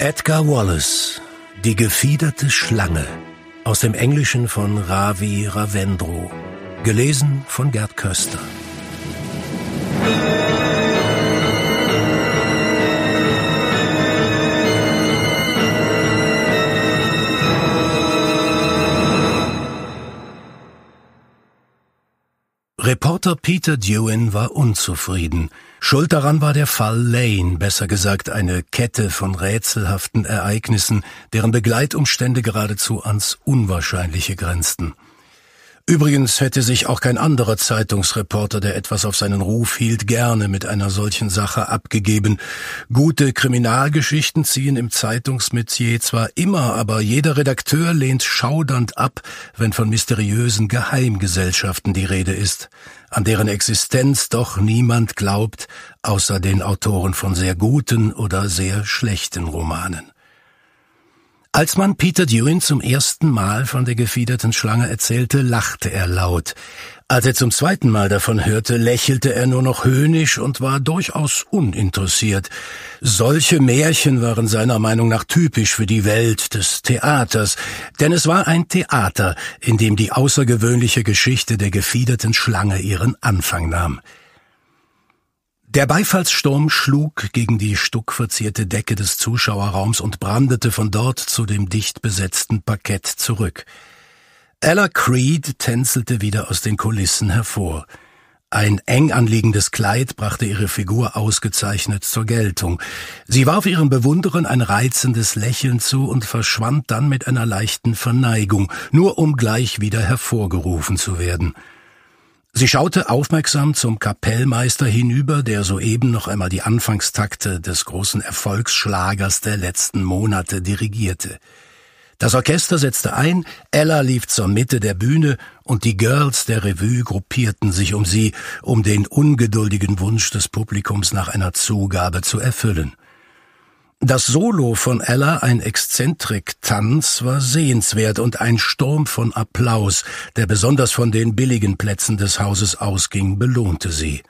Edgar Wallace, die gefiederte Schlange, aus dem Englischen von Ravi Ravendro, gelesen von Gerd Köster. Reporter Peter Dewin war unzufrieden – Schuld daran war der Fall Lane, besser gesagt eine Kette von rätselhaften Ereignissen, deren Begleitumstände geradezu ans Unwahrscheinliche grenzten. Übrigens hätte sich auch kein anderer Zeitungsreporter, der etwas auf seinen Ruf hielt, gerne mit einer solchen Sache abgegeben. Gute Kriminalgeschichten ziehen im Zeitungsmetier zwar immer, aber jeder Redakteur lehnt schaudernd ab, wenn von mysteriösen Geheimgesellschaften die Rede ist, an deren Existenz doch niemand glaubt, außer den Autoren von sehr guten oder sehr schlechten Romanen. Als man Peter Dewin zum ersten Mal von der gefiederten Schlange erzählte, lachte er laut. Als er zum zweiten Mal davon hörte, lächelte er nur noch höhnisch und war durchaus uninteressiert. Solche Märchen waren seiner Meinung nach typisch für die Welt des Theaters, denn es war ein Theater, in dem die außergewöhnliche Geschichte der gefiederten Schlange ihren Anfang nahm. Der Beifallssturm schlug gegen die stuckverzierte Decke des Zuschauerraums und brandete von dort zu dem dicht besetzten Parkett zurück. Ella Creed tänzelte wieder aus den Kulissen hervor. Ein eng anliegendes Kleid brachte ihre Figur ausgezeichnet zur Geltung. Sie warf ihren Bewunderern ein reizendes Lächeln zu und verschwand dann mit einer leichten Verneigung, nur um gleich wieder hervorgerufen zu werden. Sie schaute aufmerksam zum Kapellmeister hinüber, der soeben noch einmal die Anfangstakte des großen Erfolgsschlagers der letzten Monate dirigierte. Das Orchester setzte ein, Ella lief zur Mitte der Bühne und die Girls der Revue gruppierten sich um sie, um den ungeduldigen Wunsch des Publikums nach einer Zugabe zu erfüllen. Das Solo von Ella, ein Exzentrik-Tanz, war sehenswert und ein Sturm von Applaus, der besonders von den billigen Plätzen des Hauses ausging, belohnte sie.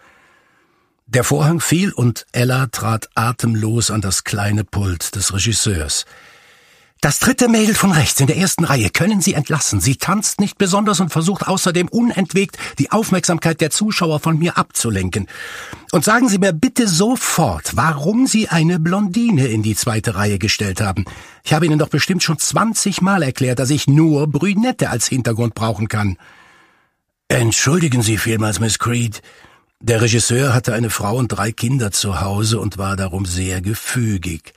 Der Vorhang fiel und Ella trat atemlos an das kleine Pult des Regisseurs. Das dritte Mädel von rechts in der ersten Reihe können Sie entlassen. Sie tanzt nicht besonders und versucht außerdem unentwegt die Aufmerksamkeit der Zuschauer von mir abzulenken. Und sagen Sie mir bitte sofort, warum Sie eine Blondine in die zweite Reihe gestellt haben. Ich habe Ihnen doch bestimmt schon 20 Mal erklärt, dass ich nur Brünette als Hintergrund brauchen kann. Entschuldigen Sie vielmals, Miss Creed. Der Regisseur hatte eine Frau und drei Kinder zu Hause und war darum sehr gefügig.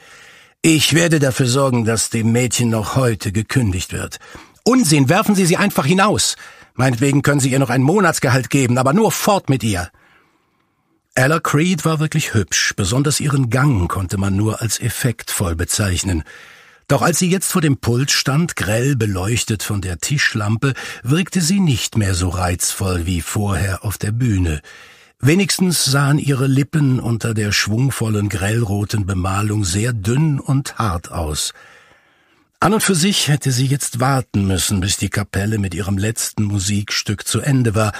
Ich werde dafür sorgen, dass dem Mädchen noch heute gekündigt wird. Unsinn, werfen Sie sie einfach hinaus. Meinetwegen können Sie ihr noch ein Monatsgehalt geben, aber nur fort mit ihr. Ella Creed war wirklich hübsch, besonders ihren Gang konnte man nur als effektvoll bezeichnen. Doch als sie jetzt vor dem Pult stand, grell beleuchtet von der Tischlampe, wirkte sie nicht mehr so reizvoll wie vorher auf der Bühne. Wenigstens sahen ihre Lippen unter der schwungvollen grellroten Bemalung sehr dünn und hart aus. An und für sich hätte sie jetzt warten müssen, bis die Kapelle mit ihrem letzten Musikstück zu Ende war,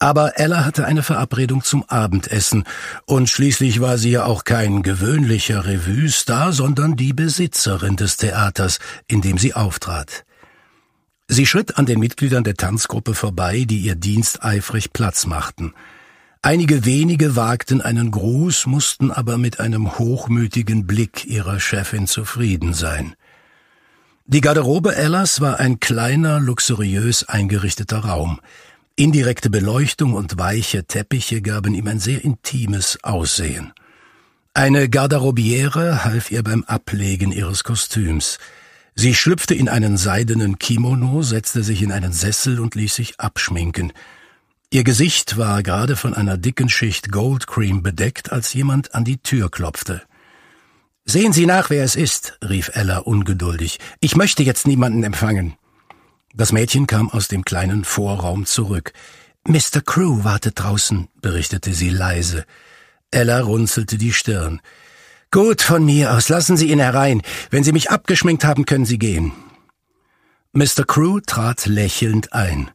aber Ella hatte eine Verabredung zum Abendessen, und schließlich war sie ja auch kein gewöhnlicher Revue-Star, sondern die Besitzerin des Theaters, in dem sie auftrat. Sie schritt an den Mitgliedern der Tanzgruppe vorbei, die ihr diensteifrig Platz machten – Einige wenige wagten einen Gruß, mussten aber mit einem hochmütigen Blick ihrer Chefin zufrieden sein. Die Garderobe Ellas war ein kleiner, luxuriös eingerichteter Raum. Indirekte Beleuchtung und weiche Teppiche gaben ihm ein sehr intimes Aussehen. Eine Garderobiere half ihr beim Ablegen ihres Kostüms. Sie schlüpfte in einen seidenen Kimono, setzte sich in einen Sessel und ließ sich abschminken – Ihr Gesicht war gerade von einer dicken Schicht Goldcream bedeckt, als jemand an die Tür klopfte. Sehen Sie nach, wer es ist, rief Ella ungeduldig. Ich möchte jetzt niemanden empfangen. Das Mädchen kam aus dem kleinen Vorraum zurück. Mr. Crew wartet draußen, berichtete sie leise. Ella runzelte die Stirn. Gut von mir aus, lassen Sie ihn herein. Wenn Sie mich abgeschminkt haben, können Sie gehen. Mr. Crew trat lächelnd ein.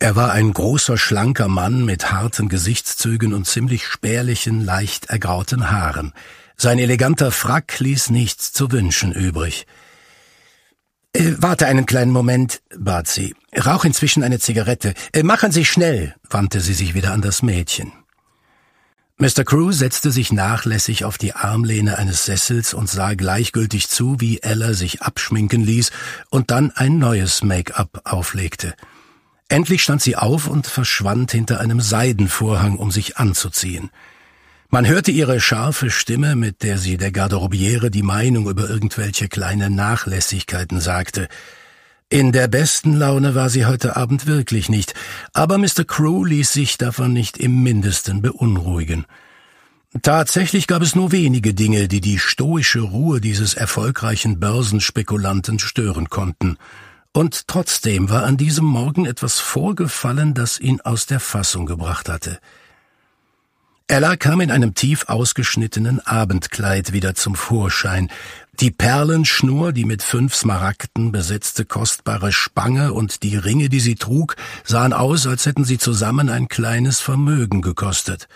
Er war ein großer, schlanker Mann mit harten Gesichtszügen und ziemlich spärlichen, leicht ergrauten Haaren. Sein eleganter Frack ließ nichts zu wünschen übrig. Äh, warte einen kleinen Moment, bat sie. Rauch inzwischen eine Zigarette. Äh, machen Sie schnell, wandte sie sich wieder an das Mädchen. Mr. Crew setzte sich nachlässig auf die Armlehne eines Sessels und sah gleichgültig zu, wie Ella sich abschminken ließ und dann ein neues Make-up auflegte. Endlich stand sie auf und verschwand hinter einem Seidenvorhang, um sich anzuziehen. Man hörte ihre scharfe Stimme, mit der sie der Garderobiere die Meinung über irgendwelche kleine Nachlässigkeiten sagte. In der besten Laune war sie heute Abend wirklich nicht, aber Mr. Crew ließ sich davon nicht im mindesten beunruhigen. Tatsächlich gab es nur wenige Dinge, die die stoische Ruhe dieses erfolgreichen Börsenspekulanten stören konnten – und trotzdem war an diesem Morgen etwas vorgefallen, das ihn aus der Fassung gebracht hatte. Ella kam in einem tief ausgeschnittenen Abendkleid wieder zum Vorschein. Die Perlenschnur, die mit fünf Smaragden besetzte kostbare Spange und die Ringe, die sie trug, sahen aus, als hätten sie zusammen ein kleines Vermögen gekostet.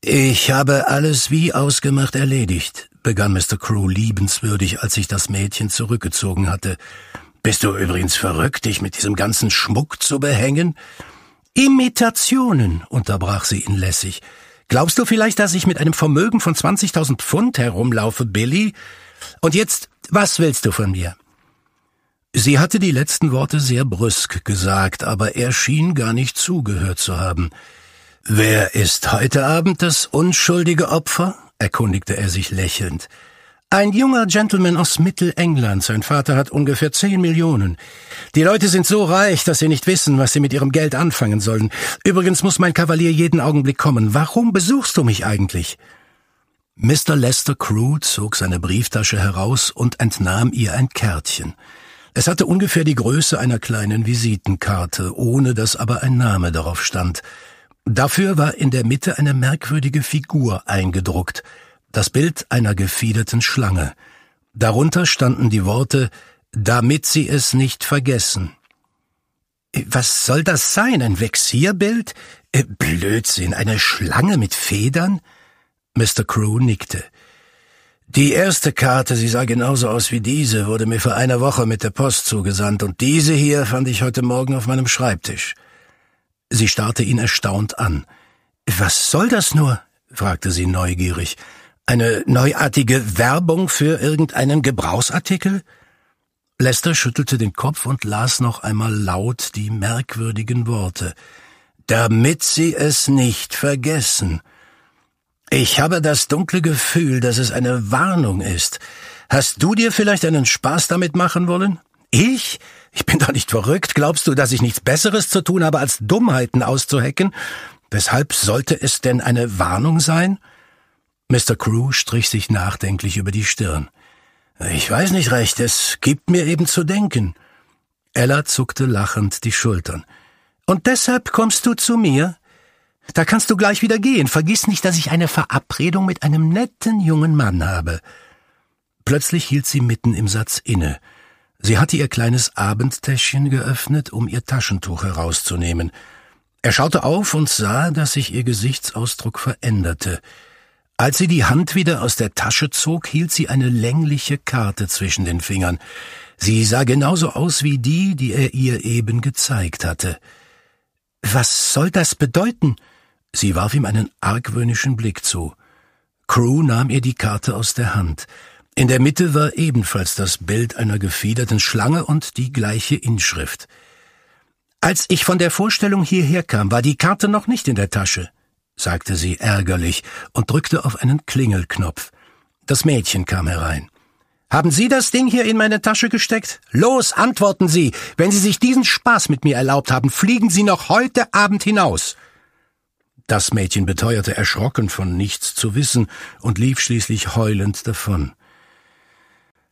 Ich habe alles wie ausgemacht erledigt, begann Mr. Crow liebenswürdig, als sich das Mädchen zurückgezogen hatte. Bist du übrigens verrückt, dich mit diesem ganzen Schmuck zu behängen? Imitationen, unterbrach sie ihn lässig. Glaubst du vielleicht, dass ich mit einem Vermögen von 20.000 Pfund herumlaufe, Billy? Und jetzt, was willst du von mir? Sie hatte die letzten Worte sehr brüsk gesagt, aber er schien gar nicht zugehört zu haben. Wer ist heute Abend das unschuldige Opfer? erkundigte er sich lächelnd. Ein junger Gentleman aus Mittelengland, sein Vater hat ungefähr zehn Millionen. Die Leute sind so reich, dass sie nicht wissen, was sie mit ihrem Geld anfangen sollen. Übrigens muss mein Kavalier jeden Augenblick kommen. Warum besuchst du mich eigentlich? Mr. Lester Crewe zog seine Brieftasche heraus und entnahm ihr ein Kärtchen. Es hatte ungefähr die Größe einer kleinen Visitenkarte, ohne dass aber ein Name darauf stand. Dafür war in der Mitte eine merkwürdige Figur eingedruckt – das Bild einer gefiederten Schlange. Darunter standen die Worte Damit Sie es nicht vergessen. Äh, was soll das sein? Ein Vexierbild? Äh, Blödsinn, eine Schlange mit Federn? Mr. Crew nickte. Die erste Karte, sie sah genauso aus wie diese, wurde mir vor einer Woche mit der Post zugesandt, und diese hier fand ich heute Morgen auf meinem Schreibtisch. Sie starrte ihn erstaunt an. Was soll das nur? fragte sie neugierig. Eine neuartige Werbung für irgendeinen Gebrauchsartikel? Lester schüttelte den Kopf und las noch einmal laut die merkwürdigen Worte. Damit Sie es nicht vergessen. Ich habe das dunkle Gefühl, dass es eine Warnung ist. Hast du dir vielleicht einen Spaß damit machen wollen? Ich? Ich bin doch nicht verrückt. Glaubst du, dass ich nichts Besseres zu tun habe, als Dummheiten auszuhecken? Weshalb sollte es denn eine Warnung sein? Mr. Crew strich sich nachdenklich über die Stirn. Ich weiß nicht recht, es gibt mir eben zu denken. Ella zuckte lachend die Schultern. Und deshalb kommst du zu mir? Da kannst du gleich wieder gehen. Vergiss nicht, dass ich eine Verabredung mit einem netten jungen Mann habe. Plötzlich hielt sie mitten im Satz inne. Sie hatte ihr kleines Abendtäschchen geöffnet, um ihr Taschentuch herauszunehmen. Er schaute auf und sah, dass sich ihr Gesichtsausdruck veränderte. Als sie die Hand wieder aus der Tasche zog, hielt sie eine längliche Karte zwischen den Fingern. Sie sah genauso aus wie die, die er ihr eben gezeigt hatte. Was soll das bedeuten? Sie warf ihm einen argwöhnischen Blick zu. Crew nahm ihr die Karte aus der Hand. In der Mitte war ebenfalls das Bild einer gefiederten Schlange und die gleiche Inschrift. Als ich von der Vorstellung hierher kam, war die Karte noch nicht in der Tasche sagte sie ärgerlich und drückte auf einen Klingelknopf. Das Mädchen kam herein. Haben Sie das Ding hier in meine Tasche gesteckt? Los, antworten Sie. Wenn Sie sich diesen Spaß mit mir erlaubt haben, fliegen Sie noch heute Abend hinaus. Das Mädchen beteuerte erschrocken von nichts zu wissen und lief schließlich heulend davon.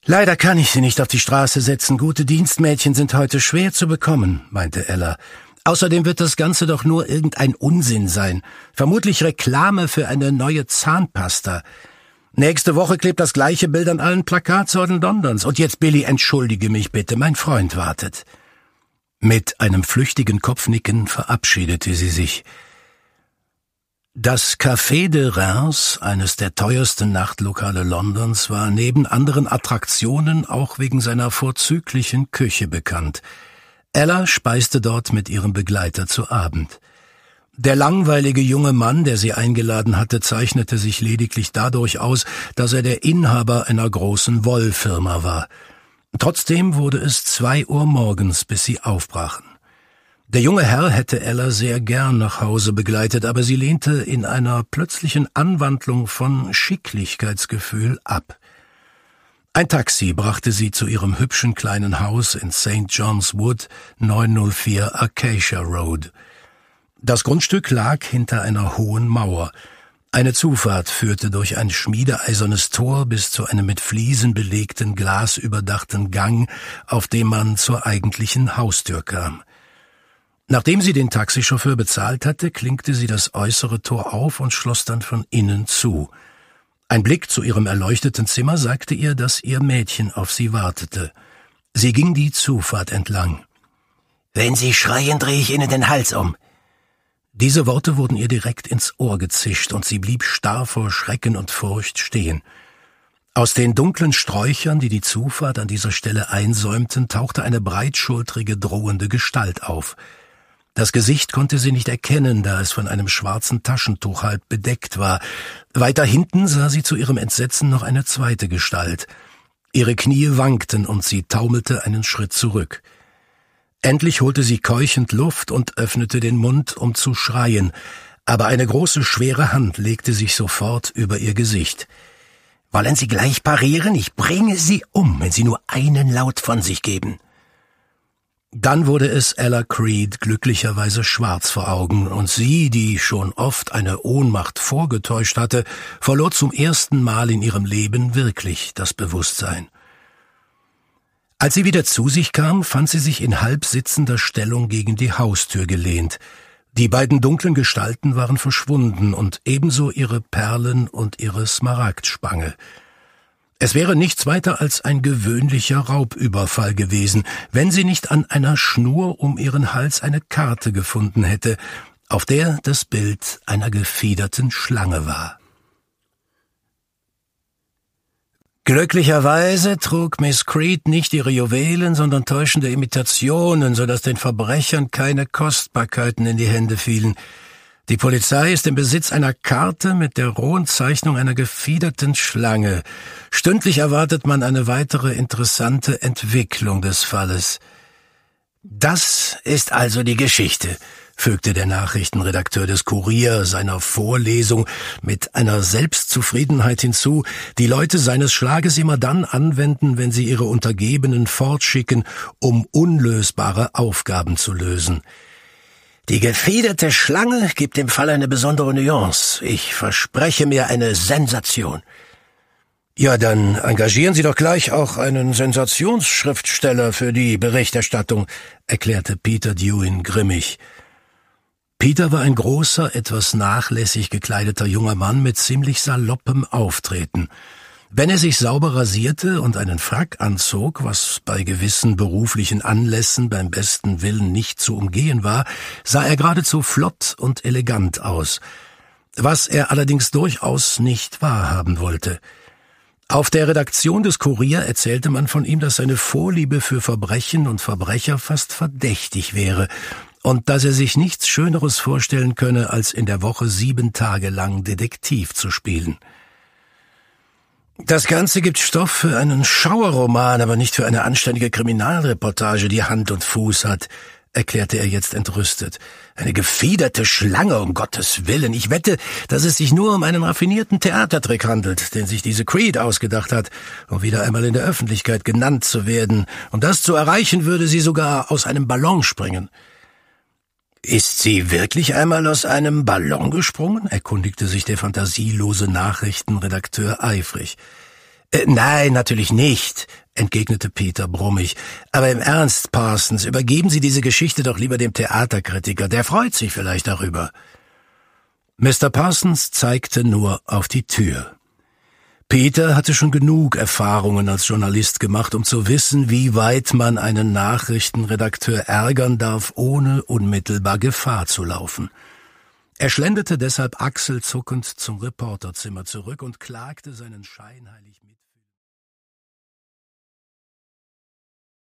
Leider kann ich Sie nicht auf die Straße setzen. Gute Dienstmädchen sind heute schwer zu bekommen, meinte Ella. Außerdem wird das Ganze doch nur irgendein Unsinn sein. Vermutlich Reklame für eine neue Zahnpasta. Nächste Woche klebt das gleiche Bild an allen Plakatsorten Londons. Und jetzt, Billy, entschuldige mich bitte, mein Freund wartet. Mit einem flüchtigen Kopfnicken verabschiedete sie sich. Das Café de Reims, eines der teuersten Nachtlokale Londons, war neben anderen Attraktionen auch wegen seiner vorzüglichen Küche bekannt – Ella speiste dort mit ihrem Begleiter zu Abend. Der langweilige junge Mann, der sie eingeladen hatte, zeichnete sich lediglich dadurch aus, dass er der Inhaber einer großen Wollfirma war. Trotzdem wurde es zwei Uhr morgens, bis sie aufbrachen. Der junge Herr hätte Ella sehr gern nach Hause begleitet, aber sie lehnte in einer plötzlichen Anwandlung von Schicklichkeitsgefühl ab. Ein Taxi brachte sie zu ihrem hübschen kleinen Haus in St. John's Wood, 904 Acacia Road. Das Grundstück lag hinter einer hohen Mauer. Eine Zufahrt führte durch ein schmiedeeisernes Tor bis zu einem mit Fliesen belegten, glasüberdachten Gang, auf dem man zur eigentlichen Haustür kam. Nachdem sie den Taxichauffeur bezahlt hatte, klinkte sie das äußere Tor auf und schloss dann von innen zu. Ein Blick zu ihrem erleuchteten Zimmer sagte ihr, dass ihr Mädchen auf sie wartete. Sie ging die Zufahrt entlang. Wenn Sie schreien, drehe ich Ihnen den Hals um. Diese Worte wurden ihr direkt ins Ohr gezischt, und sie blieb starr vor Schrecken und Furcht stehen. Aus den dunklen Sträuchern, die die Zufahrt an dieser Stelle einsäumten, tauchte eine breitschultrige, drohende Gestalt auf. Das Gesicht konnte sie nicht erkennen, da es von einem schwarzen Taschentuch halb bedeckt war. Weiter hinten sah sie zu ihrem Entsetzen noch eine zweite Gestalt. Ihre Knie wankten und sie taumelte einen Schritt zurück. Endlich holte sie keuchend Luft und öffnete den Mund, um zu schreien, aber eine große schwere Hand legte sich sofort über ihr Gesicht. Wollen Sie gleich parieren? Ich bringe Sie um, wenn Sie nur einen Laut von sich geben. Dann wurde es Ella Creed glücklicherweise schwarz vor Augen, und sie, die schon oft eine Ohnmacht vorgetäuscht hatte, verlor zum ersten Mal in ihrem Leben wirklich das Bewusstsein. Als sie wieder zu sich kam, fand sie sich in halbsitzender Stellung gegen die Haustür gelehnt. Die beiden dunklen Gestalten waren verschwunden und ebenso ihre Perlen und ihre Smaragdspange. Es wäre nichts weiter als ein gewöhnlicher Raubüberfall gewesen, wenn sie nicht an einer Schnur um ihren Hals eine Karte gefunden hätte, auf der das Bild einer gefiederten Schlange war. Glücklicherweise trug Miss Creed nicht ihre Juwelen, sondern täuschende Imitationen, so dass den Verbrechern keine Kostbarkeiten in die Hände fielen. Die Polizei ist im Besitz einer Karte mit der rohen Zeichnung einer gefiederten Schlange. Stündlich erwartet man eine weitere interessante Entwicklung des Falles. Das ist also die Geschichte, fügte der Nachrichtenredakteur des Kurier seiner Vorlesung mit einer Selbstzufriedenheit hinzu, die Leute seines Schlages immer dann anwenden, wenn sie ihre Untergebenen fortschicken, um unlösbare Aufgaben zu lösen. Die gefiederte Schlange gibt dem Fall eine besondere Nuance. Ich verspreche mir eine Sensation. Ja, dann engagieren Sie doch gleich auch einen Sensationsschriftsteller für die Berichterstattung, erklärte Peter Dewin grimmig. Peter war ein großer, etwas nachlässig gekleideter junger Mann mit ziemlich saloppem Auftreten. Wenn er sich sauber rasierte und einen Frack anzog, was bei gewissen beruflichen Anlässen beim besten Willen nicht zu umgehen war, sah er geradezu flott und elegant aus, was er allerdings durchaus nicht wahrhaben wollte. Auf der Redaktion des Kurier erzählte man von ihm, dass seine Vorliebe für Verbrechen und Verbrecher fast verdächtig wäre und dass er sich nichts Schöneres vorstellen könne, als in der Woche sieben Tage lang Detektiv zu spielen. Das Ganze gibt Stoff für einen Schauerroman, aber nicht für eine anständige Kriminalreportage, die Hand und Fuß hat, erklärte er jetzt entrüstet. Eine gefiederte Schlange, um Gottes Willen. Ich wette, dass es sich nur um einen raffinierten Theatertrick handelt, den sich diese Creed ausgedacht hat, um wieder einmal in der Öffentlichkeit genannt zu werden. Um das zu erreichen, würde sie sogar aus einem Ballon springen. Ist sie wirklich einmal aus einem Ballon gesprungen? erkundigte sich der fantasielose Nachrichtenredakteur eifrig. Äh, nein, natürlich nicht, entgegnete Peter brummig. Aber im Ernst, Parsons, übergeben Sie diese Geschichte doch lieber dem Theaterkritiker, der freut sich vielleicht darüber. Mr. Parsons zeigte nur auf die Tür. Peter hatte schon genug Erfahrungen als Journalist gemacht, um zu wissen, wie weit man einen Nachrichtenredakteur ärgern darf, ohne unmittelbar Gefahr zu laufen. Er schlenderte deshalb achselzuckend zum Reporterzimmer zurück und klagte seinen scheinheilig mit.